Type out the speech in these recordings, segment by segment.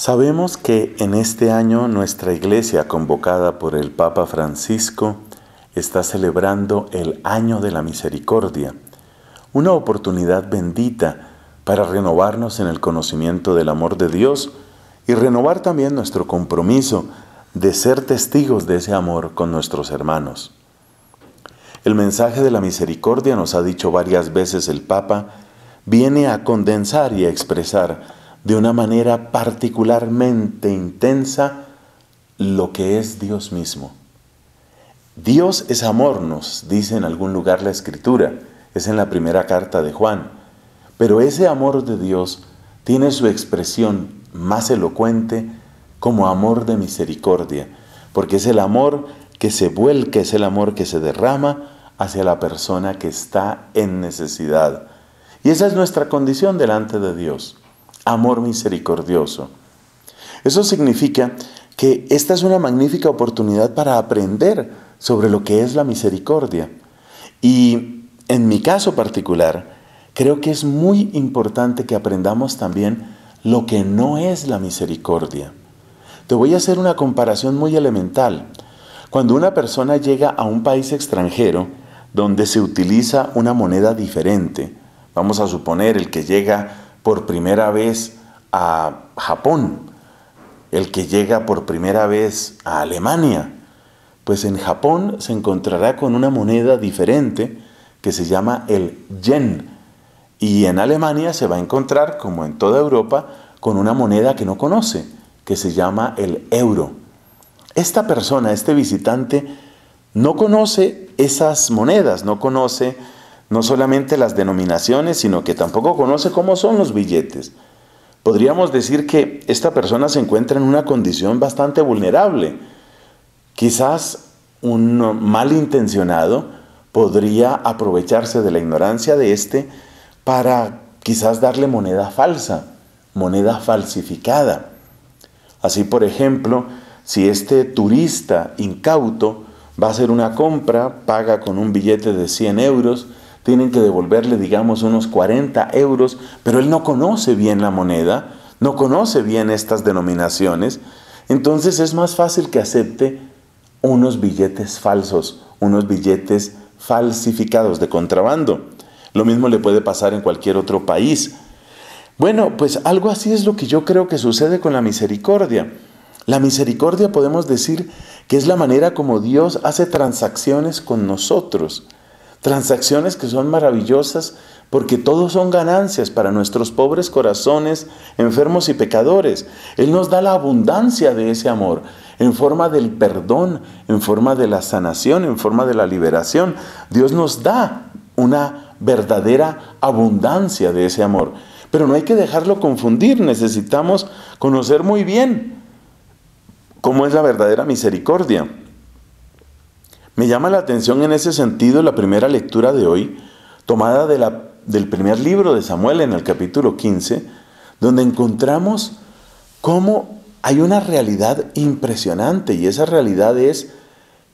Sabemos que en este año nuestra iglesia, convocada por el Papa Francisco, está celebrando el Año de la Misericordia, una oportunidad bendita para renovarnos en el conocimiento del amor de Dios y renovar también nuestro compromiso de ser testigos de ese amor con nuestros hermanos. El mensaje de la misericordia, nos ha dicho varias veces el Papa, viene a condensar y a expresar de una manera particularmente intensa lo que es Dios mismo. Dios es amor, nos dice en algún lugar la escritura, es en la primera carta de Juan, pero ese amor de Dios tiene su expresión más elocuente como amor de misericordia, porque es el amor que se vuelca, es el amor que se derrama hacia la persona que está en necesidad. Y esa es nuestra condición delante de Dios amor misericordioso. Eso significa que esta es una magnífica oportunidad para aprender sobre lo que es la misericordia. Y en mi caso particular, creo que es muy importante que aprendamos también lo que no es la misericordia. Te voy a hacer una comparación muy elemental. Cuando una persona llega a un país extranjero donde se utiliza una moneda diferente, vamos a suponer el que llega por primera vez a Japón, el que llega por primera vez a Alemania, pues en Japón se encontrará con una moneda diferente que se llama el yen. Y en Alemania se va a encontrar, como en toda Europa, con una moneda que no conoce, que se llama el euro. Esta persona, este visitante, no conoce esas monedas, no conoce no solamente las denominaciones, sino que tampoco conoce cómo son los billetes. Podríamos decir que esta persona se encuentra en una condición bastante vulnerable. Quizás un malintencionado podría aprovecharse de la ignorancia de este para quizás darle moneda falsa, moneda falsificada. Así, por ejemplo, si este turista incauto va a hacer una compra, paga con un billete de 100 euros, tienen que devolverle, digamos, unos 40 euros, pero él no conoce bien la moneda, no conoce bien estas denominaciones, entonces es más fácil que acepte unos billetes falsos, unos billetes falsificados de contrabando. Lo mismo le puede pasar en cualquier otro país. Bueno, pues algo así es lo que yo creo que sucede con la misericordia. La misericordia podemos decir que es la manera como Dios hace transacciones con nosotros transacciones que son maravillosas porque todos son ganancias para nuestros pobres corazones, enfermos y pecadores. Él nos da la abundancia de ese amor en forma del perdón, en forma de la sanación, en forma de la liberación. Dios nos da una verdadera abundancia de ese amor. Pero no hay que dejarlo confundir, necesitamos conocer muy bien cómo es la verdadera misericordia. Me llama la atención en ese sentido la primera lectura de hoy, tomada de la, del primer libro de Samuel en el capítulo 15, donde encontramos cómo hay una realidad impresionante y esa realidad es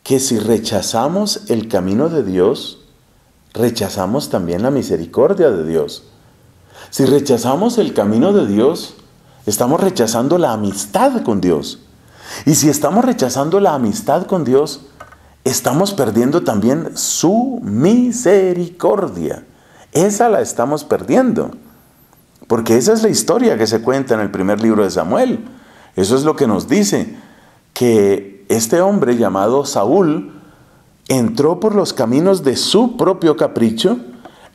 que si rechazamos el camino de Dios, rechazamos también la misericordia de Dios. Si rechazamos el camino de Dios, estamos rechazando la amistad con Dios. Y si estamos rechazando la amistad con Dios, estamos perdiendo también su misericordia. Esa la estamos perdiendo. Porque esa es la historia que se cuenta en el primer libro de Samuel. Eso es lo que nos dice, que este hombre llamado Saúl entró por los caminos de su propio capricho,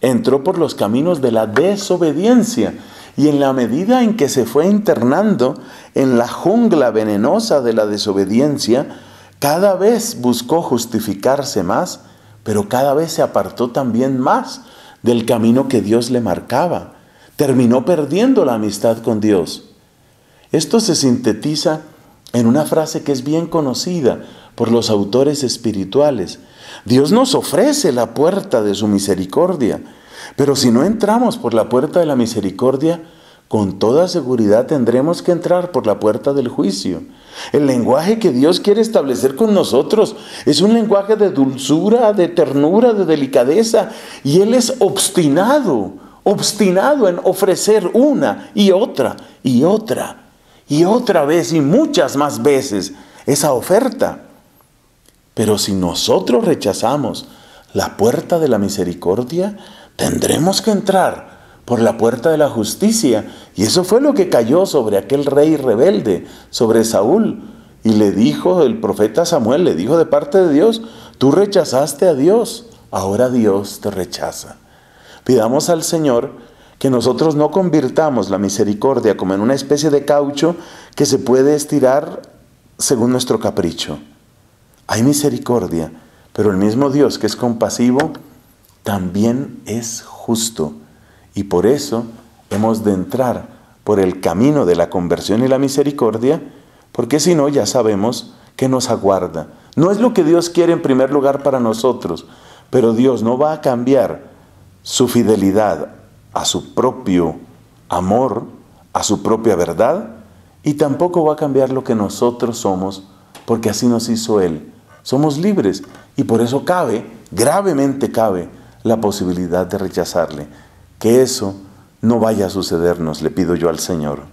entró por los caminos de la desobediencia. Y en la medida en que se fue internando en la jungla venenosa de la desobediencia, cada vez buscó justificarse más, pero cada vez se apartó también más del camino que Dios le marcaba. Terminó perdiendo la amistad con Dios. Esto se sintetiza en una frase que es bien conocida por los autores espirituales. Dios nos ofrece la puerta de su misericordia, pero si no entramos por la puerta de la misericordia, con toda seguridad tendremos que entrar por la puerta del juicio. El lenguaje que Dios quiere establecer con nosotros es un lenguaje de dulzura, de ternura, de delicadeza, y Él es obstinado, obstinado en ofrecer una y otra y otra y otra vez y muchas más veces esa oferta. Pero si nosotros rechazamos la puerta de la misericordia, tendremos que entrar por la puerta de la justicia. Y eso fue lo que cayó sobre aquel rey rebelde, sobre Saúl. Y le dijo el profeta Samuel, le dijo de parte de Dios, tú rechazaste a Dios, ahora Dios te rechaza. Pidamos al Señor que nosotros no convirtamos la misericordia como en una especie de caucho que se puede estirar según nuestro capricho. Hay misericordia, pero el mismo Dios que es compasivo también es justo. Y por eso hemos de entrar por el camino de la conversión y la misericordia, porque si no ya sabemos que nos aguarda. No es lo que Dios quiere en primer lugar para nosotros, pero Dios no va a cambiar su fidelidad a su propio amor, a su propia verdad, y tampoco va a cambiar lo que nosotros somos, porque así nos hizo Él. Somos libres y por eso cabe, gravemente cabe, la posibilidad de rechazarle. Que eso no vaya a sucedernos, le pido yo al Señor.